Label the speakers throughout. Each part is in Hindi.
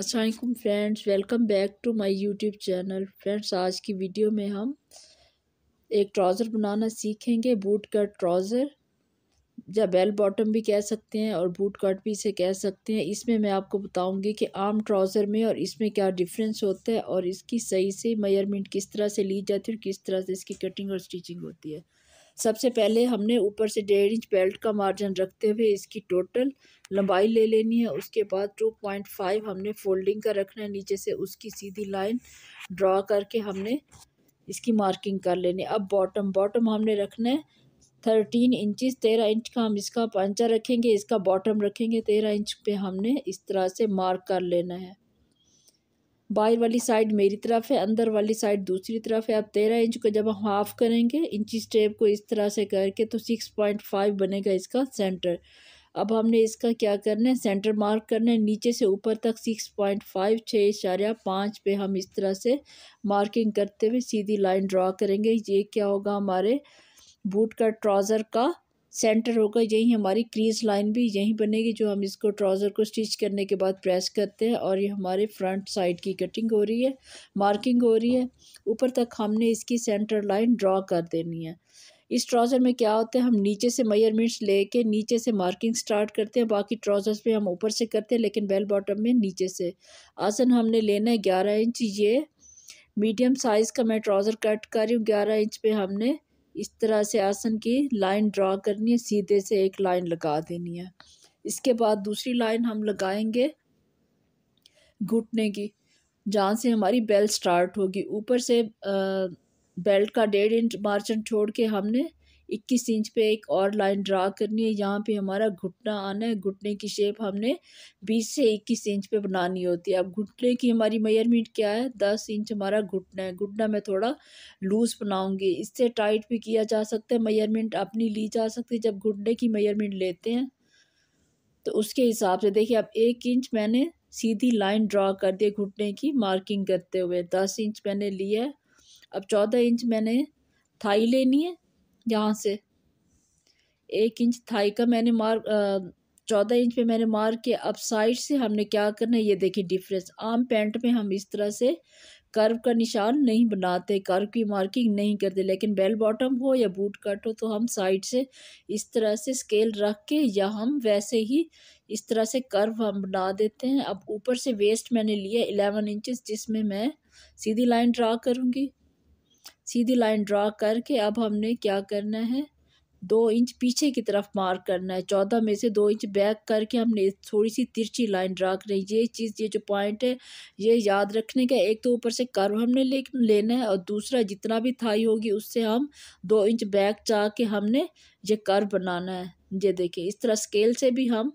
Speaker 1: Aslam friends welcome back to my YouTube channel friends आज की वीडियो में हम एक ट्राउज़र बनाना सीखेंगे बूट कट ट्राउज़र या बेल बॉटम भी कह सकते हैं और बूट कट भी इसे कह सकते हैं इसमें मैं आपको बताऊंगी कि आम ट्राउज़र में और इसमें क्या डिफरेंस होता है और इसकी सही से मेयरमेंट किस तरह से ली जाती है और किस तरह से इसकी कटिंग और स्टिचिंग होती है सबसे पहले हमने ऊपर से डेढ़ इंच बेल्ट का मार्जिन रखते हुए इसकी टोटल लंबाई ले लेनी है उसके बाद टू पॉइंट फाइव हमने फोल्डिंग का रखना है नीचे से उसकी सीधी लाइन ड्रा करके हमने इसकी मार्किंग कर लेनी अब बॉटम बॉटम हमने रखना है थर्टीन इंचज़ तेरह इंच का हम इसका पंचा रखेंगे इसका बॉटम रखेंगे तेरह इंच पे हमने इस तरह से मार्क कर लेना है बाहर वाली साइड मेरी तरफ है अंदर वाली साइड दूसरी तरफ है अब तेरह इंच को जब हम हाफ़ करेंगे इंची स्टेप को इस तरह से करके तो सिक्स पॉइंट फाइव बनेगा इसका सेंटर अब हमने इसका क्या करना है सेंटर मार्क करना है नीचे से ऊपर तक सिक्स पॉइंट फाइव छः इशारा पाँच पे हम इस तरह से मार्किंग करते हुए सीधी लाइन ड्रा करेंगे ये क्या होगा हमारे बूट का ट्राउज़र का सेंटर होगा यही हमारी क्रीज लाइन भी यहीं बनेगी जो हम इसको ट्राउज़र को स्टिच करने के बाद प्रेस करते हैं और ये हमारे फ्रंट साइड की कटिंग हो रही है मार्किंग हो रही है ऊपर तक हमने इसकी सेंटर लाइन ड्रा कर देनी है इस ट्राउज़र में क्या होता है हम नीचे से मेयरमेंट्स लेके नीचे से मार्किंग स्टार्ट करते हैं बाकी ट्राउज़र्स पे हम ऊपर से करते हैं लेकिन बेल बॉटम में नीचे से आसन हमने लेना है ग्यारह इंच ये मीडियम साइज़ का मैं ट्राउज़र कट कर रही हूँ ग्यारह इंच पे हमने इस तरह से आसन की लाइन ड्रा करनी है सीधे से एक लाइन लगा देनी है इसके बाद दूसरी लाइन हम लगाएंगे घुटने की जहाँ से हमारी बेल्ट स्टार्ट होगी ऊपर से बेल्ट का डेढ़ इंच मार्जिन छोड़ के हमने इक्कीस इंच पे एक और लाइन ड्रा करनी है यहाँ पे हमारा घुटना आना है घुटने की शेप हमने बीस से इक्कीस इंच पे बनानी होती है अब घुटने की हमारी मेयरमेंट क्या है दस इंच हमारा घुटना है घुटना मैं थोड़ा लूज़ बनाऊँगी इससे टाइट भी किया जा सकता है मेयरमेंट अपनी ली जा सकती है जब घुटने की मेयरमेंट लेते हैं तो उसके हिसाब से देखिए अब एक इंच मैंने सीधी लाइन ड्रा कर दी घुटने की मार्किंग करते हुए दस इंच मैंने लिया है अब चौदह इंच मैंने थाई लेनी है यहाँ से एक इंच थाई का मैंने मार्क चौदह इंच पे मैंने मार्क किया अब साइड से हमने क्या करना है ये देखिए डिफरेंस आम पैंट में हम इस तरह से कर्व का निशान नहीं बनाते कर्व की मार्किंग नहीं करते लेकिन बेल बॉटम हो या बूट कट हो तो हम साइड से इस तरह से स्केल रख के या हम वैसे ही इस तरह से कर्व हम बना देते हैं अब ऊपर से वेस्ट मैंने लिया एलेवन इंचज़ जिसमें मैं सीधी लाइन ड्रा करूँगी सीधी लाइन ड्रा करके अब हमने क्या करना है दो इंच पीछे की तरफ मार्क करना है चौदह में से दो इंच बैक करके हमने थोड़ी सी तिरछी लाइन ड्रा करें ये चीज़ ये जो पॉइंट है ये याद रखने का एक तो ऊपर से कर्व हमने ले लेना है और दूसरा जितना भी थाई होगी उससे हम दो इंच बैक जा के हमने ये कर्व बनाना है ये देखें इस तरह स्केल से भी हम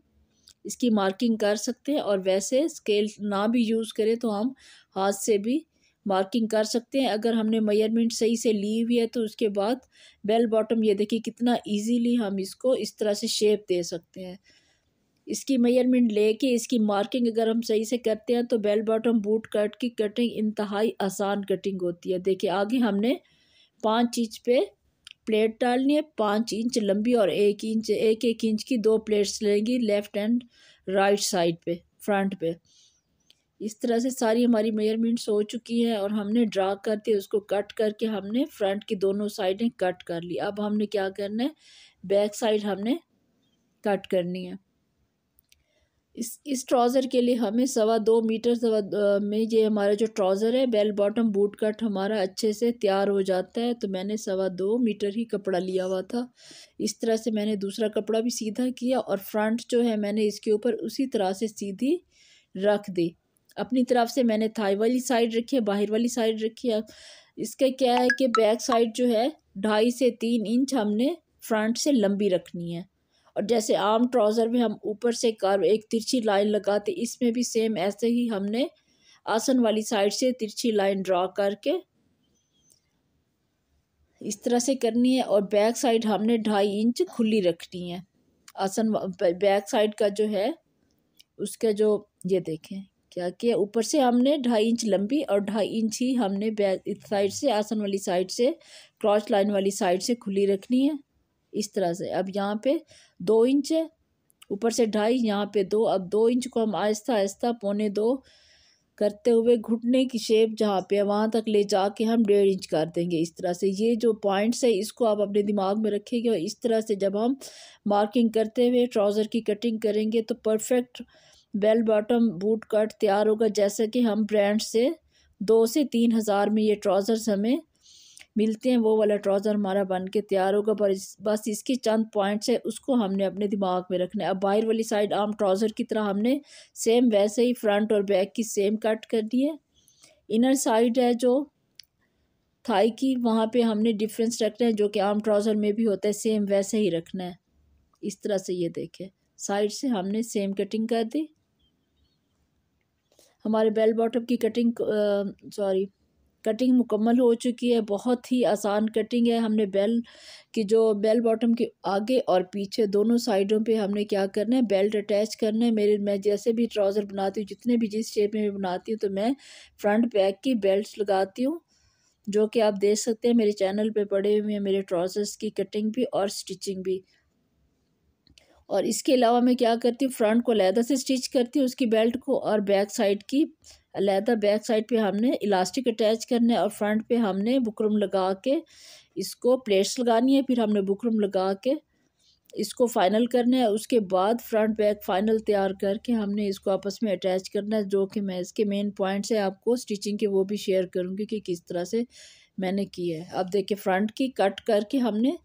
Speaker 1: इसकी मार्किंग कर सकते हैं और वैसे स्केल ना भी यूज़ करें तो हम हाथ से भी मार्किंग कर सकते हैं अगर हमने मेयरमेंट सही से ली हुई है तो उसके बाद बेल बॉटम ये देखिए कितना इजीली हम इसको इस तरह से शेप दे सकते हैं इसकी मेयरमेंट लेके इसकी मार्किंग अगर हम सही से करते हैं तो बेल बॉटम बूट कट की कटिंग इंतहाई आसान कटिंग होती है देखिए आगे हमने पाँच इंच पे प्लेट डालनी है पाँच इंच लंबी और एक इंच एक एक इंच की दो प्लेट्स लेंगी लेफ़्ट एंड राइट साइड पे फ्रंट पे इस तरह से सारी हमारी मेजरमेंट्स हो चुकी हैं और हमने ड्रा करके उसको कट करके हमने फ्रंट की दोनों साइडें कट कर ली अब हमने क्या करना है बैक साइड हमने कट करनी है इस इस ट्राउज़र के लिए हमें सवा दो मीटर सवा दो, में ये हमारा जो ट्राउज़र है बेल बॉटम बूट कट हमारा अच्छे से तैयार हो जाता है तो मैंने सवा दो मीटर ही कपड़ा लिया हुआ था इस तरह से मैंने दूसरा कपड़ा भी सीधा किया और फ्रंट जो है मैंने इसके ऊपर उसी तरह से सीधी रख दी अपनी तरफ से मैंने थाई वाली साइड रखी है बाहर वाली साइड रखी है इसका क्या है कि बैक साइड जो है ढाई से तीन इंच हमने फ्रंट से लंबी रखनी है और जैसे आम ट्राउज़र में हम ऊपर से कर एक तिरछी लाइन लगाते इसमें भी सेम ऐसे ही हमने आसन वाली साइड से तिरछी लाइन ड्रा करके इस तरह से करनी है और बैक साइड हमने ढाई इंच खुली रखनी है आसन बैक साइड का जो है उसका जो ये देखें क्या किया ऊपर से हमने ढाई इंच लंबी और ढाई इंच ही हमने बैक साइड से आसन वाली साइड से क्रॉस लाइन वाली साइड से खुली रखनी है इस तरह से अब यहाँ पे दो इंच है ऊपर से ढाई यहाँ पे दो अब दो इंच को हम आहिस्ता आहिस्ता पौने दो करते हुए घुटने की शेप जहाँ पे है वहाँ तक ले जा के हम डेढ़ इंच कर देंगे इस तरह से ये जो पॉइंट्स है इसको आप अपने दिमाग में रखेंगे और इस तरह से जब हम मार्किंग करते हुए ट्राउज़र की कटिंग करेंगे तो perfect bell bottom boot cut तैयार होगा जैसा कि हम ब्रांड से दो से तीन हज़ार में ये ट्राउज़र्स हमें मिलते हैं वो वाला ट्राउज़र हमारा बन के तैयार होगा पर बस इसके चंद पॉइंट्स है उसको हमने अपने दिमाग में रखना है अब बाहर वाली साइड आम ट्राउज़र की तरह हमने सेम वैसे ही फ्रंट और बैक की सेम कट कर दी है इनर साइड है जो थाई की वहाँ पे हमने डिफरेंस रखना है जो कि आम ट्राउज़र में भी होता है सेम वैसे ही रखना है इस तरह से ये देखें साइड से हमने सेम कटिंग कर दी हमारे बेल बॉटम की कटिंग सॉरी कटिंग मुकम्मल हो चुकी है बहुत ही आसान कटिंग है हमने बेल की जो बेल बॉटम के आगे और पीछे दोनों साइडों पे हमने क्या करना है बेल्ट अटैच करना है मेरे मैं जैसे भी ट्राउज़र बनाती हूँ जितने भी जिस शेप में भी बनाती हूँ तो मैं फ्रंट बैक की बेल्ट लगाती हूँ जो कि आप देख सकते हैं मेरे चैनल पर पड़े हुए हैं मेरे ट्राउज़र्स की कटिंग भी और स्टिचिंग भी और इसके अलावा मैं क्या करती हूँ फ्रंट को लैदा से स्टिच करती हूँ उसकी बेल्ट को और बैक साइड की लहदा बैक साइड पे हमने इलास्टिक अटैच करना है और फ्रंट पे हमने बुकरम लगा के इसको प्लेट्स लगानी है फिर हमने बुकरम लगा के इसको फाइनल करना है उसके बाद फ्रंट बैक फाइनल तैयार करके हमने इसको आपस में अटैच करना है जो कि मैं इसके मेन पॉइंट्स हैं आपको स्टिचिंग के वो भी शेयर करूँगी कि किस तरह से मैंने की है अब देखिए फ्रंट की कट करके हमने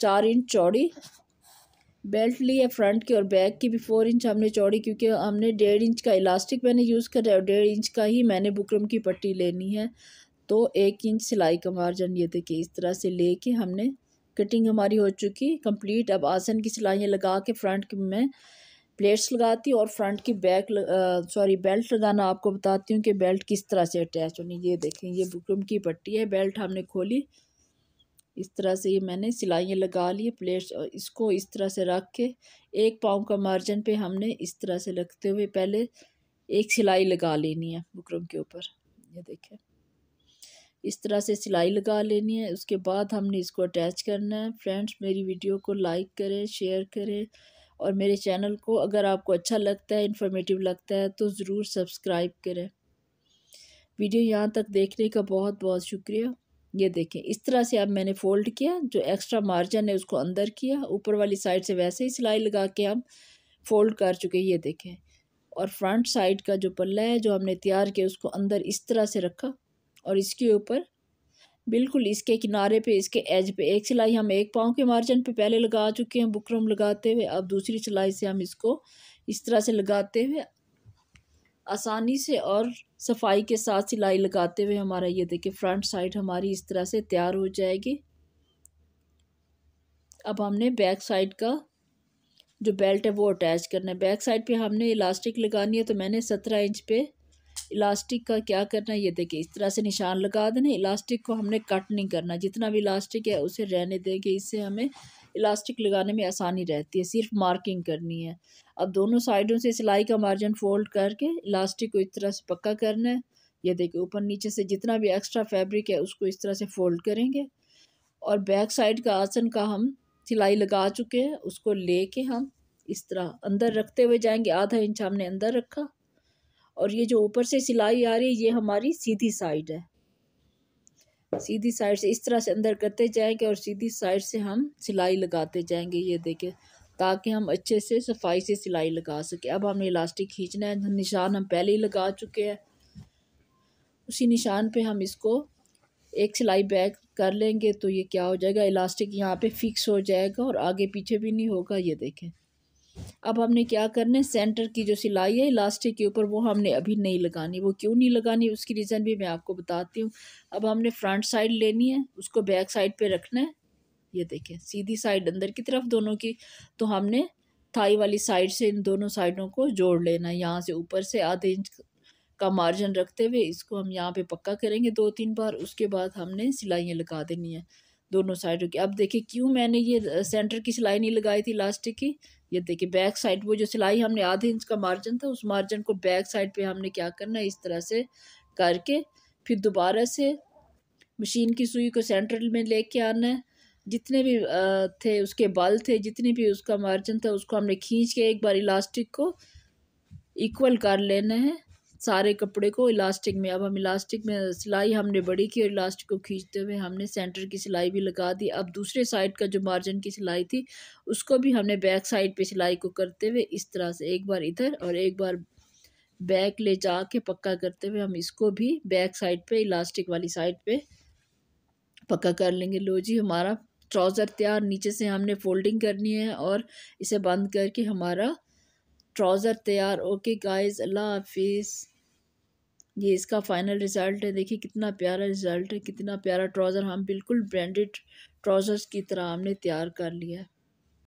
Speaker 1: चार इंच चौड़ी बेल्ट ली है फ्रंट की और बैक की भी फोर इंच हमने चौड़ी क्योंकि हमने डेढ़ इंच का इलास्टिक मैंने यूज़ करा है और डेढ़ इंच का ही मैंने बुकरम की पट्टी लेनी है तो एक इंच सिलाई का मार्जन ये देखिए इस तरह से लेके हमने कटिंग हमारी हो चुकी कंप्लीट अब आसन की सिलाइयाँ लगा के फ्रंट में प्लेट्स लगाती और फ्रंट की बैक सॉरी बेल्ट लगाना आपको बताती हूँ कि बेल्ट किस तरह से अटैच होनी ये देखें ये बुकरम की पट्टी है बेल्ट हमने खोली इस तरह से ये मैंने सिलाइयाँ लगा ली प्लेट्स और इसको इस तरह से रख के एक पाँव का मार्जिन पे हमने इस तरह से रखते हुए पहले एक सिलाई लगा लेनी है बुकरम के ऊपर ये देखें इस तरह से सिलाई लगा लेनी है उसके बाद हमने इसको अटैच करना है फ्रेंड्स मेरी वीडियो को लाइक करें शेयर करें और मेरे चैनल को अगर आपको अच्छा लगता है इन्फॉर्मेटिव लगता है तो ज़रूर सब्सक्राइब करें वीडियो यहाँ तक देखने का बहुत बहुत शुक्रिया ये देखें इस तरह से अब मैंने फ़ोल्ड किया जो एक्स्ट्रा मार्जिन है उसको अंदर किया ऊपर वाली साइड से वैसे ही सिलाई लगा के हम फ़ोल्ड कर चुके ये देखें और फ्रंट साइड का जो पल्ला है जो हमने तैयार किया उसको अंदर इस तरह से रखा और इसके ऊपर बिल्कुल इसके किनारे पे इसके एज पे एक सिलाई हम एक पाँव के मार्जिन पे पहले लगा चुके हैं बुकरम लगाते हुए अब दूसरी सिलाई से हम इसको इस तरह से लगाते हुए आसानी से और सफाई के साथ सिलाई लगाते हुए हमारा ये देखिए फ्रंट साइड हमारी इस तरह से तैयार हो जाएगी अब हमने बैक साइड का जो बेल्ट है वो अटैच करना है बैक साइड पे हमने इलास्टिक लगानी है तो मैंने सत्रह इंच पे इलास्टिक का क्या करना है ये देखिए इस तरह से निशान लगा देना इलास्टिक को हमने कट नहीं करना जितना भी इलास्टिक है उसे रहने देंगे इससे हमें इलास्टिक लगाने में आसानी रहती है सिर्फ मार्किंग करनी है अब दोनों साइडों से सिलाई का मार्जिन फोल्ड करके इलास्टिक को इस तरह से पक्का करना है ये देखिए ऊपर नीचे से जितना भी एक्स्ट्रा फैब्रिक है उसको इस तरह से फोल्ड करेंगे और बैक साइड का आसन का हम सिलाई लगा चुके हैं उसको ले हम इस तरह अंदर रखते हुए जाएंगे आधा इंच हमने अंदर रखा और ये जो ऊपर से सिलाई आ रही है ये हमारी सीधी साइड है सीधी साइड से इस तरह से अंदर करते जाएंगे और सीधी साइड से हम सिलाई लगाते जाएंगे ये देखें ताकि हम अच्छे से सफाई से सिलाई लगा सकें अब हमने इलास्टिक खींचना है निशान हम पहले ही लगा चुके हैं उसी निशान पे हम इसको एक सिलाई बैक कर लेंगे तो ये क्या हो जाएगा इलास्टिक यहाँ पे फिक्स हो जाएगा और आगे पीछे भी नहीं होगा ये देखें अब हमने क्या करना है सेंटर की जो सिलाई है इलास्टिक के ऊपर वो हमने अभी नहीं लगानी वो क्यों नहीं लगानी उसकी रीज़न भी मैं आपको बताती हूँ अब हमने फ्रंट साइड लेनी है उसको बैक साइड पे रखना है ये देखें सीधी साइड अंदर की तरफ दोनों की तो हमने थाई वाली साइड से इन दोनों साइडों को जोड़ लेना है यहाँ से ऊपर से आधे इंच का मार्जिन रखते हुए इसको हम यहाँ पे पक्का करेंगे दो तीन बार उसके बाद हमने सिलाइयाँ लगा देनी है दोनों साइडों की अब देखिए क्यों मैंने ये सेंटर की सिलाई नहीं लगाई थी लास्टिक की ये देखिए बैक साइड वो जो सिलाई हमने आधे इंच का मार्जिन था उस मार्जिन को बैक साइड पे हमने क्या करना है इस तरह से करके फिर दोबारा से मशीन की सुई को सेंटर में लेके आना है जितने भी थे उसके बल थे जितने भी उसका मार्जिन था उसको हमने खींच के एक बार इलास्टिक को इक्वल कर लेना है सारे कपड़े को इलास्टिक में अब हम इलास्टिक में सिलाई हमने बड़ी की और इलास्टिक को खींचते हुए हमने सेंटर की सिलाई भी लगा दी अब दूसरे साइड का जो मार्जिन की सिलाई थी उसको भी हमने बैक साइड पे सिलाई को करते हुए इस तरह से एक बार इधर और एक बार बैक ले जा के पक्का करते हुए हम इसको भी बैक साइड पर इलास्टिक वाली साइड पर पक्का कर लेंगे लो जी हमारा ट्राउज़र तैयार नीचे से हमने फोल्डिंग करनी है और इसे बंद करके हमारा ट्राउज़र तैयार ओके गाइस अल्लाह हाफिज़ ये इसका फाइनल रिज़ल्ट है देखिए कितना प्यारा रिज़ल्ट है कितना प्यारा ट्राउज़र हम बिल्कुल ब्रांडेड ट्राउज़र्स की तरह हमने तैयार कर लिया है